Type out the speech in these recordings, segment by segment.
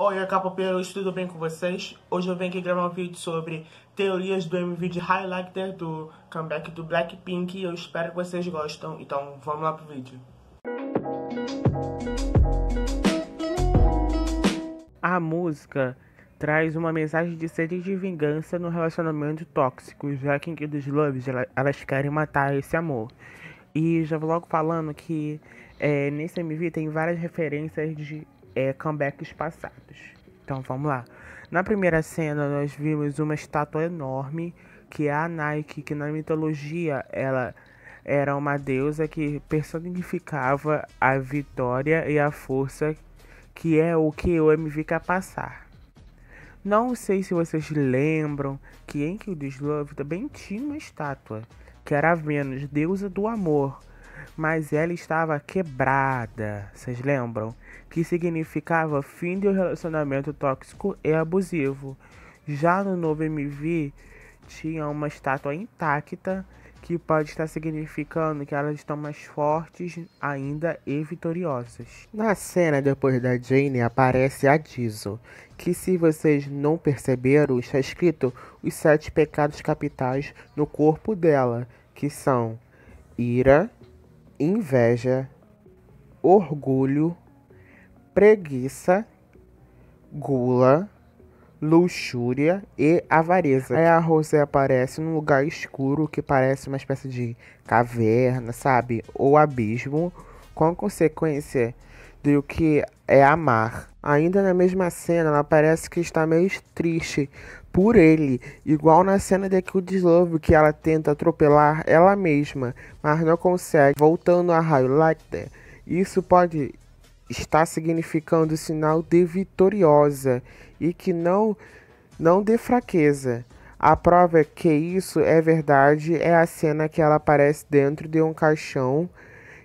Oi, Acapopeiros, tudo bem com vocês? Hoje eu venho aqui gravar um vídeo sobre teorias do MV de Highlighter do comeback do Blackpink. Eu espero que vocês gostem, então vamos lá pro vídeo. A música traz uma mensagem de sede de vingança no relacionamento tóxico, já que dos Loves elas querem matar esse amor. E já vou logo falando que é, nesse MV tem várias referências de é, comebacks passados. Então vamos lá. Na primeira cena nós vimos uma estátua enorme que é a Nike, que na mitologia ela era uma deusa que personificava a vitória e a força, que é o que o me vi passar. Não sei se vocês lembram que em Kill This Love também tinha uma estátua, que era a Vênus, deusa do amor, mas ela estava quebrada, vocês lembram? Que significava fim de um relacionamento tóxico e abusivo. Já no novo MV, tinha uma estátua intacta, que pode estar significando que elas estão mais fortes ainda e vitoriosas. Na cena depois da Jane aparece a Diesel, que se vocês não perceberam, está escrito os sete pecados capitais no corpo dela, que são ira, inveja, orgulho, preguiça, gula, luxúria e avareza. Aí a Rosé aparece num lugar escuro que parece uma espécie de caverna, sabe? Ou abismo, com consequência o que é amar. Ainda na mesma cena, ela parece que está meio triste por ele, igual na cena de Kid Love que ela tenta atropelar ela mesma, mas não consegue. Voltando a Highlighter, isso pode estar significando o sinal de vitoriosa e que não não de fraqueza. A prova é que isso é verdade é a cena que ela aparece dentro de um caixão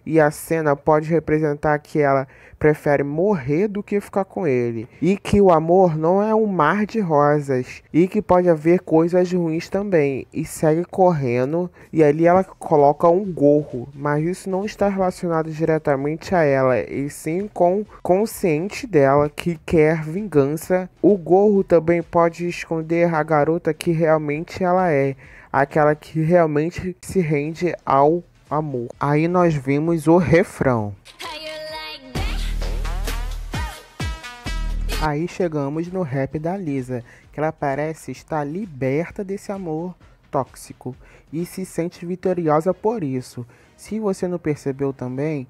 e a cena pode representar que ela prefere morrer do que ficar com ele, e que o amor não é um mar de rosas, e que pode haver coisas ruins também, e segue correndo, e ali ela coloca um gorro, mas isso não está relacionado diretamente a ela, e sim com consciente dela que quer vingança. O gorro também pode esconder a garota que realmente ela é, aquela que realmente se rende ao amor. Aí nós vimos o refrão. Aí chegamos no rap da Lisa, que ela parece estar liberta desse amor tóxico e se sente vitoriosa por isso. Se você não percebeu também,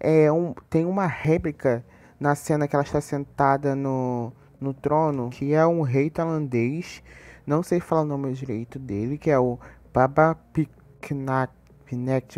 é um, tem uma réplica na cena que ela está sentada no, no trono, que é um rei tailandês, não sei falar o nome direito dele, que é o Baba Piknak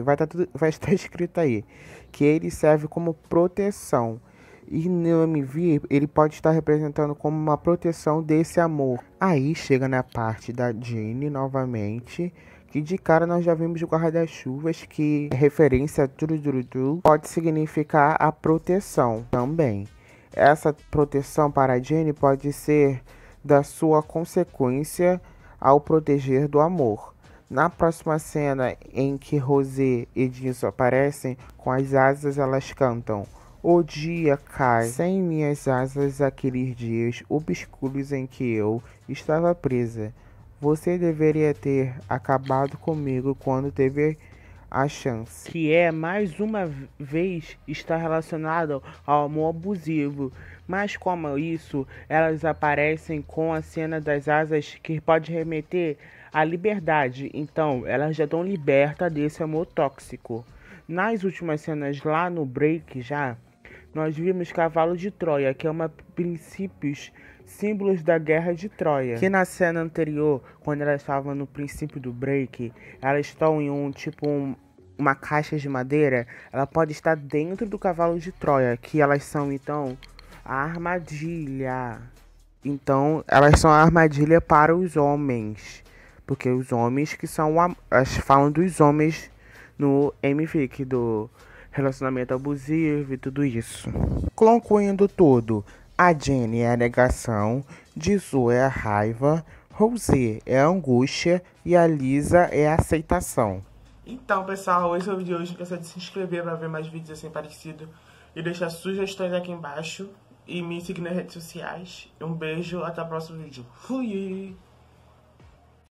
vai, estar tá tudo, vai estar escrito aí que ele serve como proteção. E Nami Vir, ele pode estar representando como uma proteção desse amor. Aí chega na parte da Jane novamente, que de cara nós já vimos o guarda-chuvas, que é referência a Turururu pode significar a proteção também. Essa proteção para a Jane pode ser da sua consequência ao proteger do amor. Na próxima cena em que Rosé e Dinso aparecem com as asas, elas cantam. O dia cai, sem minhas asas aqueles dias obscuros em que eu estava presa. Você deveria ter acabado comigo quando teve a chance. Que é mais uma vez está relacionado ao amor abusivo. Mas como isso, elas aparecem com a cena das asas que pode remeter à liberdade. Então, elas já estão libertas desse amor tóxico. Nas últimas cenas lá no break já, nós vimos Cavalo de Troia, que é uma princípios símbolos da guerra de Troia. Que na cena anterior, quando elas estavam no princípio do break, elas estão em um tipo um, uma caixa de madeira, ela pode estar dentro do cavalo de Troia, que elas são então a armadilha. Então, elas são a armadilha para os homens, porque os homens que são as elas falam dos homens no MVIC do relacionamento abusivo e tudo isso. Concluindo tudo, a Jenny é a negação, Jisoo é a raiva, Rosé é a angústia e a Lisa é a aceitação. Então, pessoal, esse é o vídeo de hoje. Não esqueça de se inscrever para ver mais vídeos assim parecidos. E deixar sugestões aqui embaixo. E me seguir nas redes sociais. Um beijo, até o próximo vídeo. Fui!